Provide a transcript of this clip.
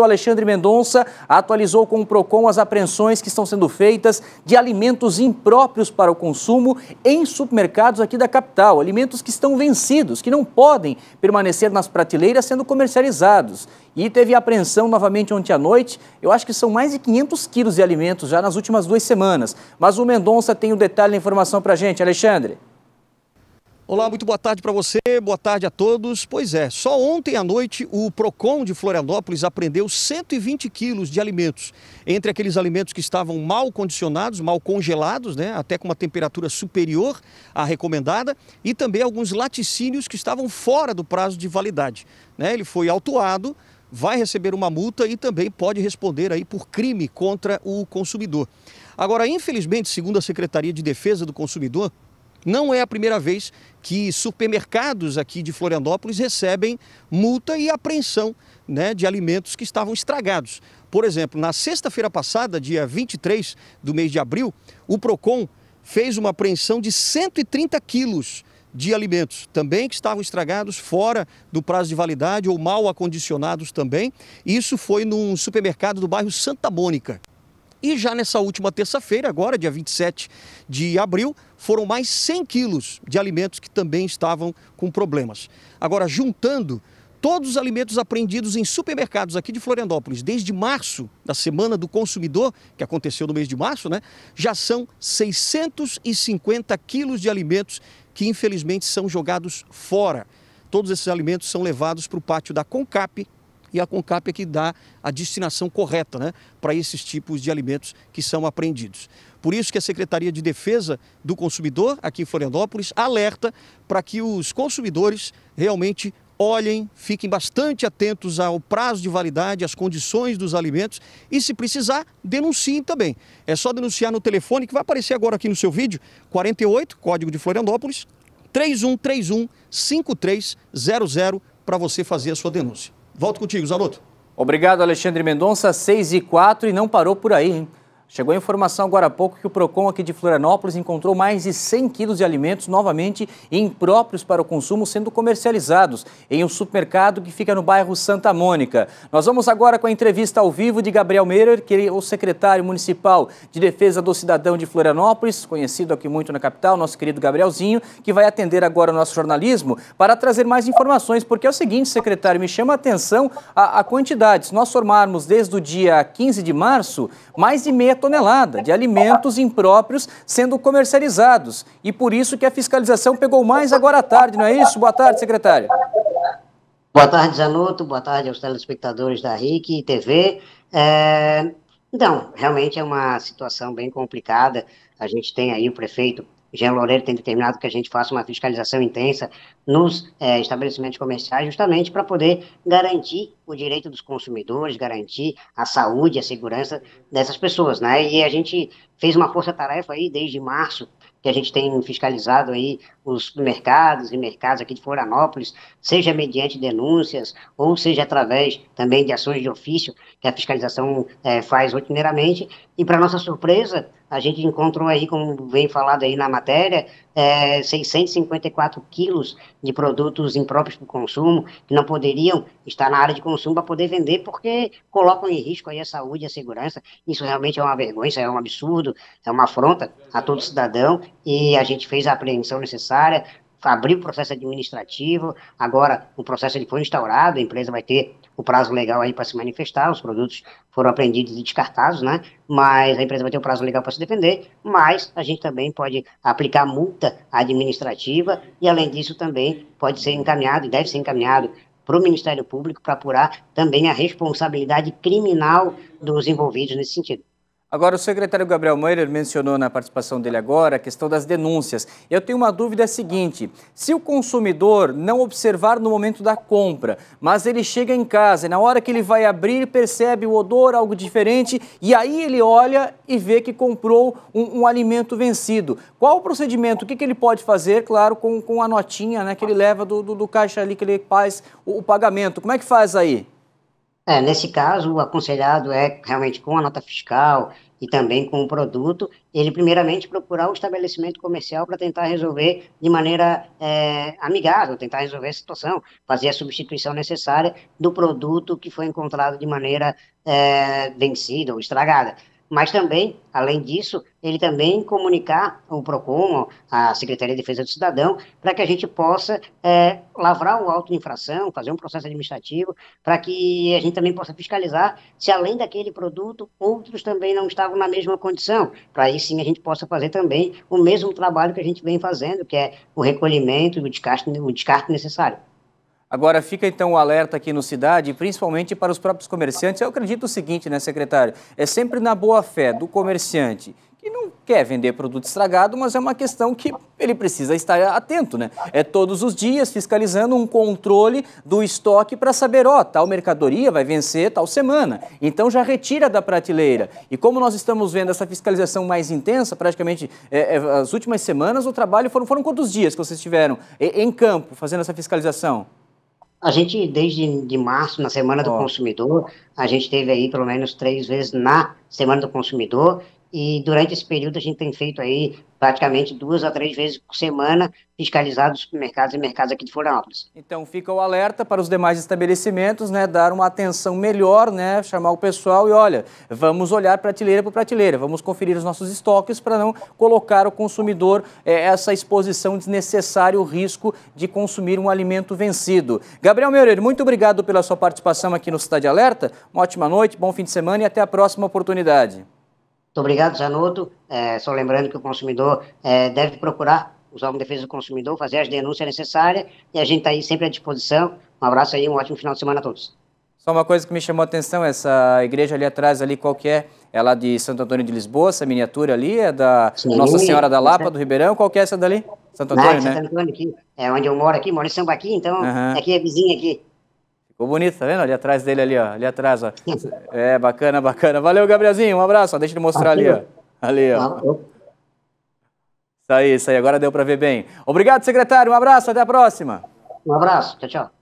O Alexandre Mendonça atualizou com o PROCON as apreensões que estão sendo feitas de alimentos impróprios para o consumo em supermercados aqui da capital. Alimentos que estão vencidos, que não podem permanecer nas prateleiras sendo comercializados. E teve apreensão novamente ontem à noite. Eu acho que são mais de 500 quilos de alimentos já nas últimas duas semanas. Mas o Mendonça tem o um detalhe da informação para a gente. Alexandre. Olá, muito boa tarde para você, boa tarde a todos. Pois é, só ontem à noite o PROCON de Florianópolis apreendeu 120 quilos de alimentos. Entre aqueles alimentos que estavam mal condicionados, mal congelados, né, até com uma temperatura superior à recomendada, e também alguns laticínios que estavam fora do prazo de validade. Né, ele foi autuado, vai receber uma multa e também pode responder aí por crime contra o consumidor. Agora, infelizmente, segundo a Secretaria de Defesa do Consumidor, não é a primeira vez que supermercados aqui de Florianópolis recebem multa e apreensão né, de alimentos que estavam estragados. Por exemplo, na sexta-feira passada, dia 23 do mês de abril, o PROCON fez uma apreensão de 130 quilos de alimentos também que estavam estragados fora do prazo de validade ou mal acondicionados também. Isso foi num supermercado do bairro Santa Mônica. E já nessa última terça-feira, agora dia 27 de abril, foram mais 100 quilos de alimentos que também estavam com problemas. Agora, juntando todos os alimentos apreendidos em supermercados aqui de Florianópolis desde março, da Semana do Consumidor, que aconteceu no mês de março, né, já são 650 quilos de alimentos que infelizmente são jogados fora. Todos esses alimentos são levados para o pátio da CONCAP, e a CONCAP é que dá a destinação correta né, para esses tipos de alimentos que são apreendidos. Por isso que a Secretaria de Defesa do Consumidor, aqui em Florianópolis, alerta para que os consumidores realmente olhem, fiquem bastante atentos ao prazo de validade, às condições dos alimentos e, se precisar, denunciem também. É só denunciar no telefone que vai aparecer agora aqui no seu vídeo, 48, código de Florianópolis, 3131 5300 para você fazer a sua denúncia. Volto contigo, Zanotto. Obrigado, Alexandre Mendonça. 6 e 4 e não parou por aí, hein? Chegou a informação agora há pouco que o PROCON aqui de Florianópolis encontrou mais de 100 quilos de alimentos novamente impróprios para o consumo, sendo comercializados em um supermercado que fica no bairro Santa Mônica. Nós vamos agora com a entrevista ao vivo de Gabriel Meirer, que é o secretário municipal de defesa do cidadão de Florianópolis, conhecido aqui muito na capital, nosso querido Gabrielzinho, que vai atender agora o nosso jornalismo para trazer mais informações, porque é o seguinte, secretário, me chama a atenção a, a quantidade. Se nós formarmos desde o dia 15 de março, mais de meia tonelada de alimentos impróprios sendo comercializados. E por isso que a fiscalização pegou mais agora à tarde, não é isso? Boa tarde, secretário. Boa tarde, Zanotto. Boa tarde aos telespectadores da RIC TV. É... Então, realmente é uma situação bem complicada. A gente tem aí o prefeito Jean Loureiro tem determinado que a gente faça uma fiscalização intensa nos é, estabelecimentos comerciais, justamente para poder garantir o direito dos consumidores, garantir a saúde, a segurança dessas pessoas, né? E a gente fez uma força-tarefa aí desde março que a gente tem fiscalizado aí os mercados e mercados aqui de Florianópolis, seja mediante denúncias ou seja através também de ações de ofício que a fiscalização é, faz rotineiramente. E para nossa surpresa, a gente encontrou aí, como vem falado aí na matéria, é, 654 quilos de produtos impróprios para o consumo, que não poderiam estar na área de consumo para poder vender, porque colocam em risco aí a saúde e a segurança. Isso realmente é uma vergonha, é um absurdo, é uma afronta a todo cidadão, e a gente fez a apreensão necessária, abriu o processo administrativo, agora o processo ele foi instaurado, a empresa vai ter o prazo legal aí para se manifestar, os produtos foram apreendidos e descartados, né? Mas a empresa vai ter o um prazo legal para se defender, mas a gente também pode aplicar multa administrativa e, além disso, também pode ser encaminhado e deve ser encaminhado para o Ministério Público para apurar também a responsabilidade criminal dos envolvidos nesse sentido. Agora, o secretário Gabriel Meurer mencionou na participação dele agora a questão das denúncias. Eu tenho uma dúvida é seguinte: se o consumidor não observar no momento da compra, mas ele chega em casa e na hora que ele vai abrir percebe o odor, algo diferente, e aí ele olha e vê que comprou um, um alimento vencido, qual o procedimento? O que, que ele pode fazer, claro, com, com a notinha né, que ele leva do, do, do caixa ali que ele faz o, o pagamento? Como é que faz aí? É, nesse caso, o aconselhado é realmente com a nota fiscal, e também com o produto, ele primeiramente procurar o estabelecimento comercial para tentar resolver de maneira é, amigável, tentar resolver a situação, fazer a substituição necessária do produto que foi encontrado de maneira é, vencida ou estragada mas também, além disso, ele também comunicar o PROCON, a Secretaria de Defesa do Cidadão, para que a gente possa é, lavrar o auto de infração, fazer um processo administrativo, para que a gente também possa fiscalizar se, além daquele produto, outros também não estavam na mesma condição. Para aí sim a gente possa fazer também o mesmo trabalho que a gente vem fazendo, que é o recolhimento e o descarte, o descarte necessário. Agora fica então o alerta aqui no Cidade, principalmente para os próprios comerciantes. Eu acredito o seguinte, né, secretário? É sempre na boa fé do comerciante que não quer vender produto estragado, mas é uma questão que ele precisa estar atento, né? É todos os dias fiscalizando um controle do estoque para saber, ó, oh, tal mercadoria vai vencer tal semana, então já retira da prateleira. E como nós estamos vendo essa fiscalização mais intensa, praticamente é, é, as últimas semanas o trabalho foram, foram quantos dias que vocês tiveram é, em campo fazendo essa fiscalização? A gente, desde de março, na Semana do oh. Consumidor, a gente teve aí pelo menos três vezes na Semana do Consumidor e durante esse período a gente tem feito aí praticamente duas a três vezes por semana fiscalizados supermercados e mercados aqui de Florianópolis. Então fica o alerta para os demais estabelecimentos, né, dar uma atenção melhor, né, chamar o pessoal e olha, vamos olhar prateleira por prateleira, vamos conferir os nossos estoques para não colocar o consumidor é, essa exposição desnecessária, o risco de consumir um alimento vencido. Gabriel Meurer, muito obrigado pela sua participação aqui no Cidade Alerta, uma ótima noite, bom fim de semana e até a próxima oportunidade. Muito obrigado, Zanotto. É, só lembrando que o consumidor é, deve procurar os uma defesa do consumidor, fazer as denúncias necessárias e a gente está aí sempre à disposição. Um abraço aí, um ótimo final de semana a todos. Só uma coisa que me chamou a atenção, essa igreja ali atrás, ali qual que é? É lá de Santo Antônio de Lisboa, essa miniatura ali, é da Sim, Nossa Senhora da Lapa, do Ribeirão, qual que é essa dali? Santo ah, Antônio, Não, é né? Santo Antônio aqui, é onde eu moro aqui, moro em Sambaqui, então uhum. aqui é vizinha aqui. Ficou bonito, tá vendo? Ali atrás dele, ali, ó. Ali atrás, ó. É, bacana, bacana. Valeu, Gabrielzinho. Um abraço. Ó. Deixa ele mostrar ali, ó. Ali, ó. Isso aí, isso aí. Agora deu para ver bem. Obrigado, secretário. Um abraço. Até a próxima. Um abraço. Tchau, tchau.